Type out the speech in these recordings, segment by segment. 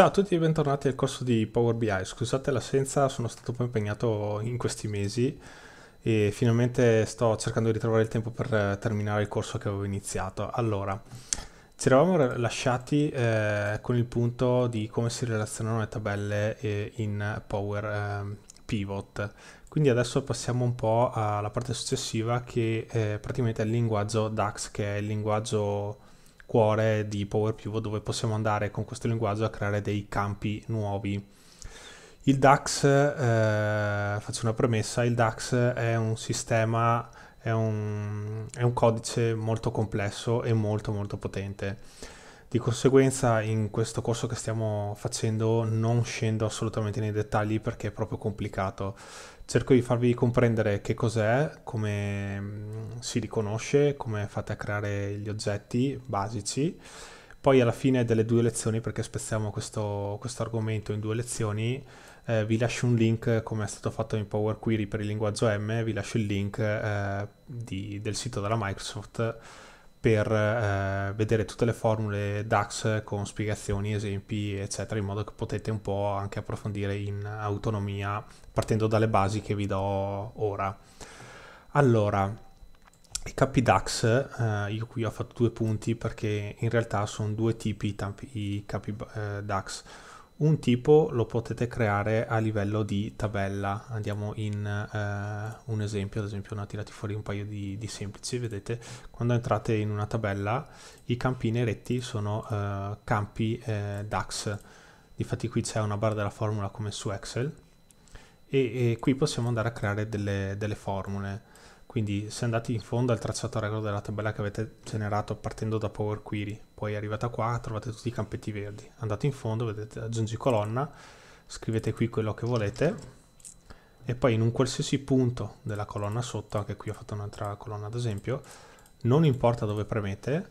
Ciao a tutti e bentornati al corso di Power BI. Scusate l'assenza, sono stato un po' impegnato in questi mesi e finalmente sto cercando di ritrovare il tempo per eh, terminare il corso che avevo iniziato. Allora, ci eravamo lasciati eh, con il punto di come si relazionano le tabelle eh, in Power eh, Pivot. Quindi adesso passiamo un po' alla parte successiva che eh, è praticamente il linguaggio DAX, che è il linguaggio cuore di PowerPivot dove possiamo andare con questo linguaggio a creare dei campi nuovi. Il DAX, eh, faccio una premessa, il DAX è un sistema, è un, è un codice molto complesso e molto molto potente. Di conseguenza in questo corso che stiamo facendo non scendo assolutamente nei dettagli perché è proprio complicato cerco di farvi comprendere che cos'è, come mm, si riconosce, come fate a creare gli oggetti basici. Poi alla fine delle due lezioni, perché spezziamo questo, questo argomento in due lezioni, eh, vi lascio un link come è stato fatto in Power Query per il linguaggio M, vi lascio il link eh, di, del sito della Microsoft per eh, vedere tutte le formule DAX con spiegazioni, esempi, eccetera, in modo che potete un po' anche approfondire in autonomia partendo dalle basi che vi do ora. Allora, i capi DAX, eh, io qui ho fatto due punti perché in realtà sono due tipi i, capi eh, DAX un tipo lo potete creare a livello di tabella andiamo in eh, un esempio ad esempio ne ho tirati fuori un paio di, di, semplici vedete quando entrate in una tabella i campi neretti sono eh, campi eh, DAX difatti qui c'è una barra della formula come su Excel e, e qui possiamo andare a creare delle, delle formule quindi se andate in fondo al tracciato regolo della tabella che avete generato partendo da Power Query, poi arrivate qua, trovate tutti i campetti verdi. Andate in fondo, vedete aggiungi colonna, scrivete qui quello che volete e poi in un qualsiasi punto della colonna sotto, anche qui ho fatto un'altra colonna ad esempio, non importa dove premete,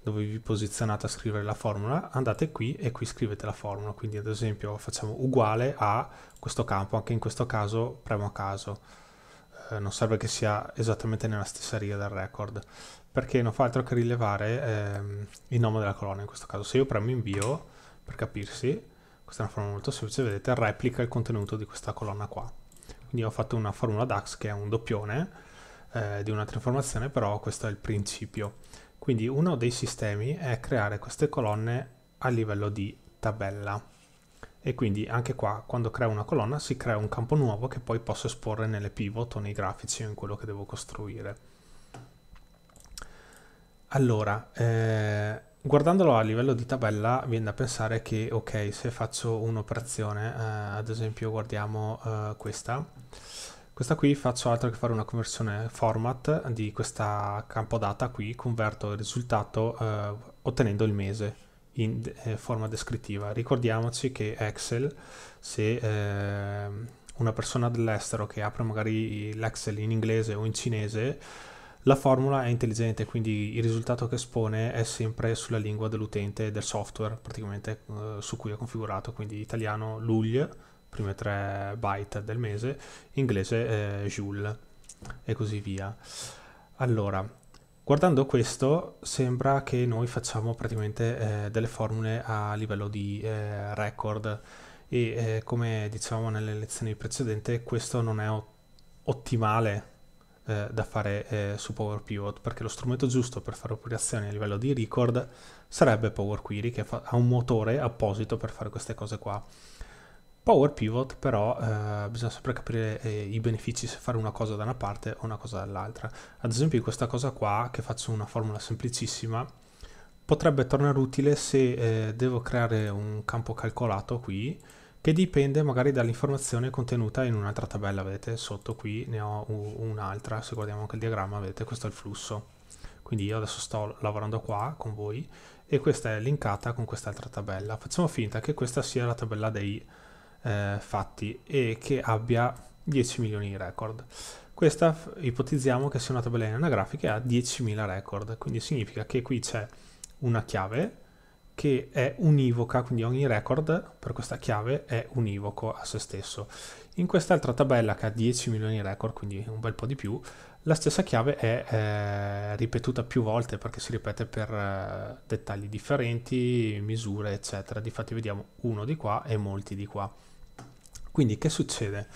dove vi posizionate a scrivere la formula, andate qui e qui scrivete la formula. Quindi ad esempio facciamo uguale a questo campo, anche in questo caso premo a caso eh, non serve che sia esattamente nella stessa riga del record, perché non fa altro che rilevare ehm, il nome della colonna in questo caso. Se io premo invio, per capirsi, questa è una formula molto semplice, vedete, replica il contenuto di questa colonna qua. Quindi ho fatto una formula DAX che è un doppione eh, di un'altra informazione, però questo è il principio. Quindi uno dei sistemi è creare queste colonne a livello di tabella e quindi anche qua quando creo una colonna si crea un campo nuovo che poi posso esporre nelle pivot o nei grafici o in quello che devo costruire. Allora, eh, guardandolo a livello di tabella viene da pensare che ok se faccio un'operazione, eh, ad esempio guardiamo eh, questa, questa qui faccio altro che fare una conversione format di questa campo data qui, converto il risultato eh, ottenendo il mese in eh, forma descrittiva. Ricordiamoci che Excel, se eh, una persona dell'estero che apre magari l'Excel in inglese o in cinese, la formula è intelligente, quindi il risultato che espone è sempre sulla lingua dell'utente e del software, praticamente eh, su cui è configurato, quindi italiano luglio, prime tre byte del mese, inglese eh, joule e così via. Allora, Guardando questo sembra che noi facciamo praticamente eh, delle formule a livello di eh, record e eh, come dicevamo nelle lezioni precedenti questo non è ottimale eh, da fare eh, su Power Pivot perché lo strumento giusto per fare operazioni a livello di record sarebbe Power Query che ha un motore apposito per fare queste cose qua. Power Pivot però eh, bisogna sempre capire eh, i benefici se fare una cosa da una parte o una cosa dall'altra. Ad esempio in questa cosa qua, che faccio una formula semplicissima, potrebbe tornare utile se eh, devo creare un campo calcolato qui che dipende magari dall'informazione contenuta in un'altra tabella, vedete sotto qui ne ho un'altra, se guardiamo anche il diagramma vedete questo è il flusso. Quindi io adesso sto lavorando qua con voi e questa è linkata con quest'altra tabella. Facciamo finta che questa sia la tabella dei eh, fatti e che abbia 10 milioni di record. Questa ipotizziamo che sia una tabella anagrafica e ha 10.000 record, quindi significa che qui c'è una chiave che è univoca, quindi ogni record per questa chiave è univoco a se stesso. In quest'altra tabella che ha 10 milioni di record, quindi un bel po' di più, la stessa chiave è eh, ripetuta più volte perché si ripete per eh, dettagli differenti, misure, eccetera. Difatti vediamo uno di qua e molti di qua. Quindi che succede?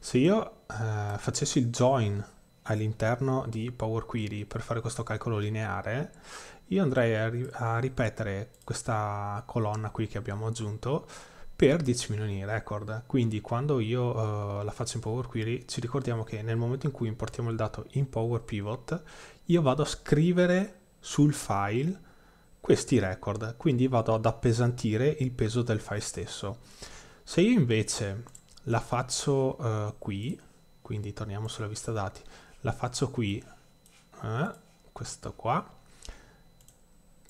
Se io eh, facessi il join all'interno di Power Query per fare questo calcolo lineare, io andrei a, ri a ripetere questa colonna qui che abbiamo aggiunto per 10 milioni di record. Quindi quando io uh, la faccio in Power Query ci ricordiamo che nel momento in cui importiamo il dato in Power Pivot io vado a scrivere sul file questi record, quindi vado ad appesantire il peso del file stesso. Se io invece la faccio uh, qui, quindi torniamo sulla vista dati, la faccio qui, eh, questa qua,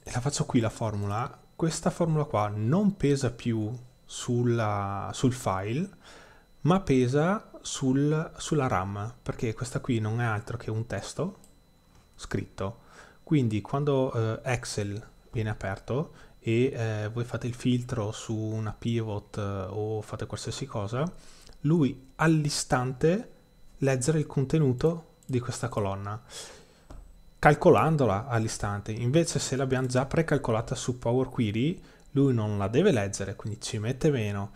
e la faccio qui la formula, questa formula qua non pesa più sulla, sul file, ma pesa sul, sulla RAM, perché questa qui non è altro che un testo scritto. Quindi quando eh, Excel viene aperto, e eh, voi fate il filtro su una pivot eh, o fate qualsiasi cosa, lui all'istante leggere il contenuto di questa colonna calcolandola all'istante. Invece se l'abbiamo già precalcolata su Power Query, lui non la deve leggere, quindi ci mette meno,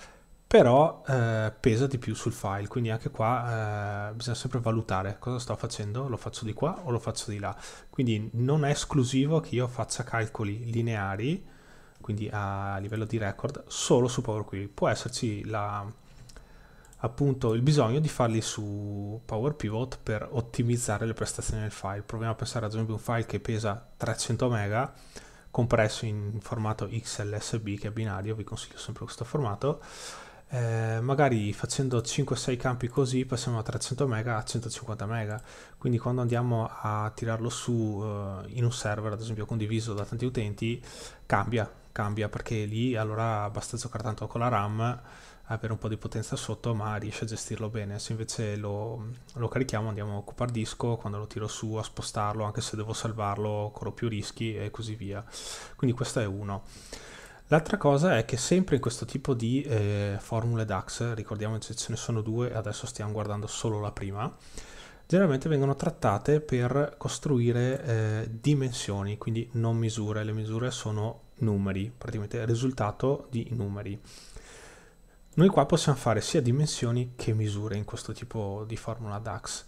però eh, pesa di più sul file, quindi anche qua eh, bisogna sempre valutare cosa sto facendo, lo faccio di qua o lo faccio di là. Quindi non è esclusivo che io faccia calcoli lineari quindi a livello di record, solo su Power Query. Può esserci la, appunto il bisogno di farli su Power Pivot per ottimizzare le prestazioni del file. Proviamo a pensare ad esempio a un file che pesa 300 MB, compresso in formato XLSB che è binario, vi consiglio sempre questo formato. Eh, magari facendo 5-6 campi così passiamo da 300 MB a 150 MB quindi quando andiamo a tirarlo su eh, in un server ad esempio condiviso da tanti utenti cambia cambia perché lì allora basta giocare tanto con la RAM, avere un po' di potenza sotto, ma riesce a gestirlo bene. Se invece lo, lo carichiamo andiamo a occupare disco, quando lo tiro su a spostarlo, anche se devo salvarlo corro più rischi e così via. Quindi questo è uno. L'altra cosa è che sempre in questo tipo di eh, formule DAX, ricordiamoci ce ne sono due, adesso stiamo guardando solo la prima, generalmente vengono trattate per costruire eh, dimensioni, quindi non misure. Le misure sono numeri, praticamente il risultato di numeri. Noi qua possiamo fare sia dimensioni che misure in questo tipo di formula DAX.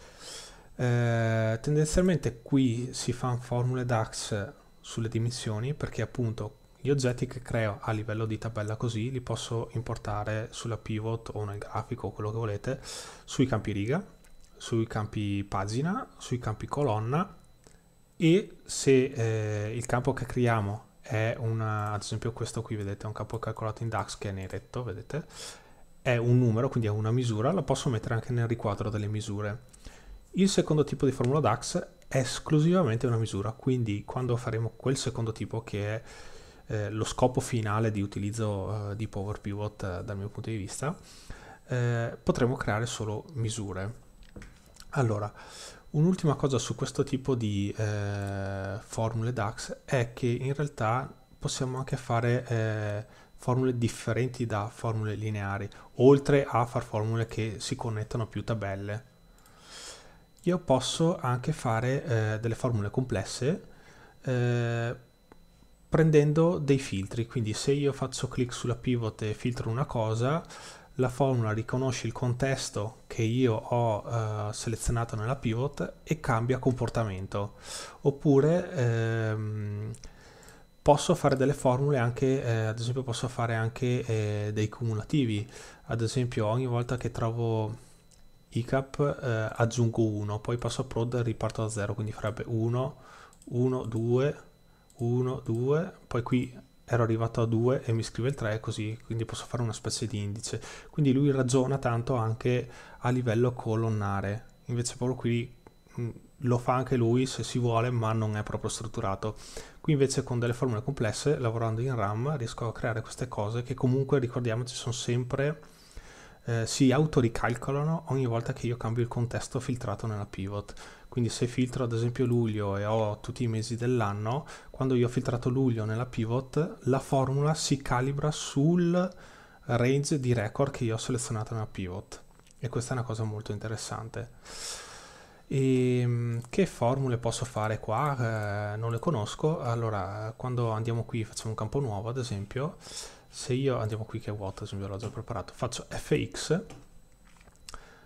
Eh, tendenzialmente qui si fanno formule DAX sulle dimensioni perché appunto gli oggetti che creo a livello di tabella così li posso importare sulla pivot o nel grafico o quello che volete sui campi riga, sui campi pagina, sui campi colonna e se eh, il campo che creiamo è una, ad esempio questo qui vedete è un capo calcolato in DAX che è neretto, vedete, è un numero, quindi è una misura, la posso mettere anche nel riquadro delle misure. Il secondo tipo di formula DAX è esclusivamente una misura, quindi quando faremo quel secondo tipo che è eh, lo scopo finale di utilizzo eh, di Power Pivot eh, dal mio punto di vista, eh, potremo creare solo misure. Allora, Un'ultima cosa su questo tipo di eh, formule DAX è che in realtà possiamo anche fare eh, formule differenti da formule lineari, oltre a far formule che si connettano a più tabelle. Io posso anche fare eh, delle formule complesse eh, prendendo dei filtri, quindi se io faccio clic sulla pivot e filtro una cosa, la formula riconosce il contesto che io ho eh, selezionato nella pivot e cambia comportamento oppure ehm, posso fare delle formule anche eh, ad esempio posso fare anche eh, dei cumulativi ad esempio ogni volta che trovo icap eh, aggiungo 1 poi passo a prod e riparto da 0 quindi farebbe 1 1 2 1 2 poi qui ero arrivato a 2 e mi scrive il 3 così, quindi posso fare una specie di indice. Quindi lui ragiona tanto anche a livello colonnare, invece proprio qui mm, lo fa anche lui se si vuole, ma non è proprio strutturato. Qui invece con delle formule complesse, lavorando in RAM, riesco a creare queste cose che comunque ricordiamoci sono sempre eh, si autoricalcolano ogni volta che io cambio il contesto filtrato nella pivot. Quindi se filtro ad esempio luglio e ho tutti i mesi dell'anno, quando io ho filtrato luglio nella pivot, la formula si calibra sul range di record che io ho selezionato nella pivot. E questa è una cosa molto interessante. E ehm, che formule posso fare qua? Eh, non le conosco. Allora, quando andiamo qui, facciamo un campo nuovo, ad esempio, se io andiamo qui che è vuoto esempio l'ho già preparato faccio fx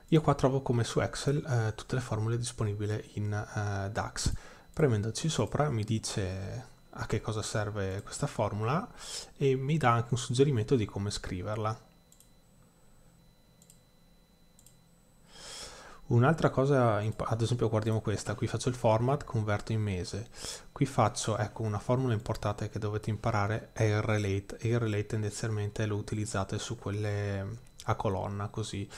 io qua trovo come su Excel eh, tutte le formule disponibili in eh, DAX premendoci sopra mi dice a che cosa serve questa formula e mi dà anche un suggerimento di come scriverla Un'altra cosa, ad esempio guardiamo questa, qui faccio il format, converto in mese. Qui faccio, ecco, una formula importante che dovete imparare è il relate, e il relate tendenzialmente lo utilizzate su quelle a colonna, così.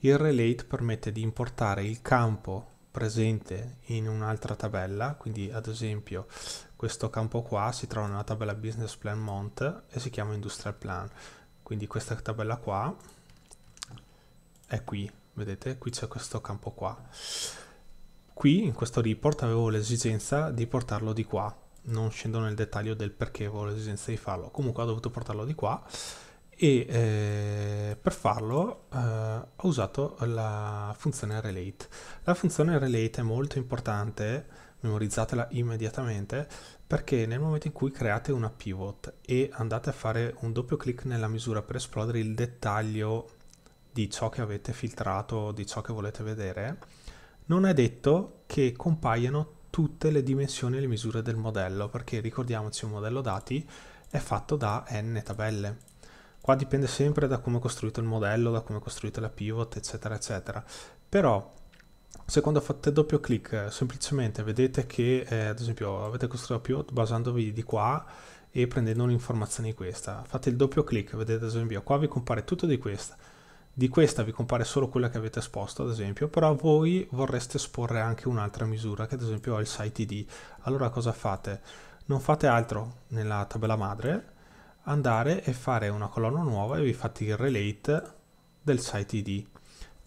Il relate permette di importare il campo presente in un'altra tabella, quindi ad esempio questo campo qua si trova nella tabella Business Plan Month e si chiama Industrial Plan. Quindi questa tabella qua è qui, vedete qui c'è questo campo qua qui in questo report avevo l'esigenza di portarlo di qua non scendo nel dettaglio del perché avevo l'esigenza di farlo comunque ho dovuto portarlo di qua e eh, per farlo eh, ho usato la funzione relate la funzione relate è molto importante memorizzatela immediatamente perché nel momento in cui create una pivot e andate a fare un doppio clic nella misura per esplodere il dettaglio di ciò che avete filtrato, di ciò che volete vedere, non è detto che compaiano tutte le dimensioni e le misure del modello, perché ricordiamoci un modello dati è fatto da n tabelle. Qua dipende sempre da come è costruito il modello, da come è costruita la pivot, eccetera, eccetera. Però se quando fate doppio clic semplicemente vedete che, eh, ad esempio, avete costruito la pivot basandovi di qua e prendendo un'informazione di questa, fate il doppio clic, vedete ad esempio, qua vi compare tutto di questa, di questa vi compare solo quella che avete esposto, ad esempio, però voi vorreste esporre anche un'altra misura, che ad esempio è il site ID. Allora cosa fate? Non fate altro nella tabella madre, andare e fare una colonna nuova e vi fate il relate del site ID.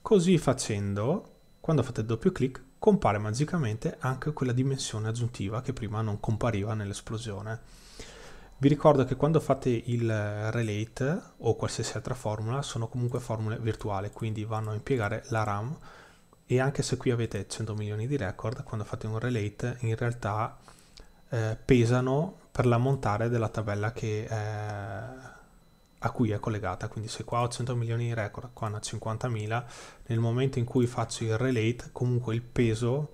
Così facendo, quando fate doppio clic, compare magicamente anche quella dimensione aggiuntiva che prima non compariva nell'esplosione. Vi ricordo che quando fate il relate o qualsiasi altra formula sono comunque formule virtuali, quindi vanno a impiegare la RAM e anche se qui avete 100 milioni di record, quando fate un relate in realtà eh, pesano per l'ammontare della tabella che, eh, a cui è collegata. Quindi se qua ho 100 milioni di record, qua ne ho 50.000, nel momento in cui faccio il relate comunque il peso,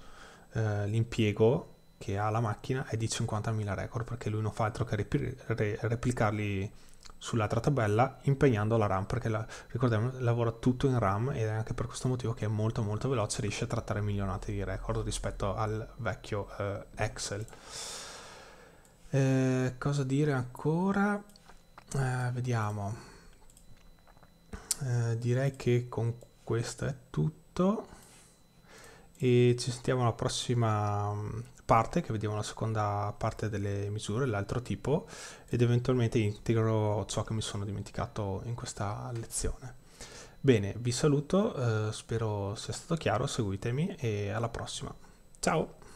eh, l'impiego che ha la macchina è di 50.000 record perché lui non fa altro che repli- re- replicarli sull'altra tabella impegnando la RAM perché la, ricordiamo lavora tutto in RAM ed è anche per questo motivo che è molto molto veloce riesce a trattare milionate di record rispetto al vecchio eh, Excel eh, cosa dire ancora eh, vediamo eh, direi che con questo è tutto e ci sentiamo alla prossima mm, parte che vediamo la seconda parte delle misure, l'altro tipo, ed eventualmente integro ciò che mi sono dimenticato in questa lezione. Bene, vi saluto, eh, spero sia stato chiaro, seguitemi e alla prossima. Ciao!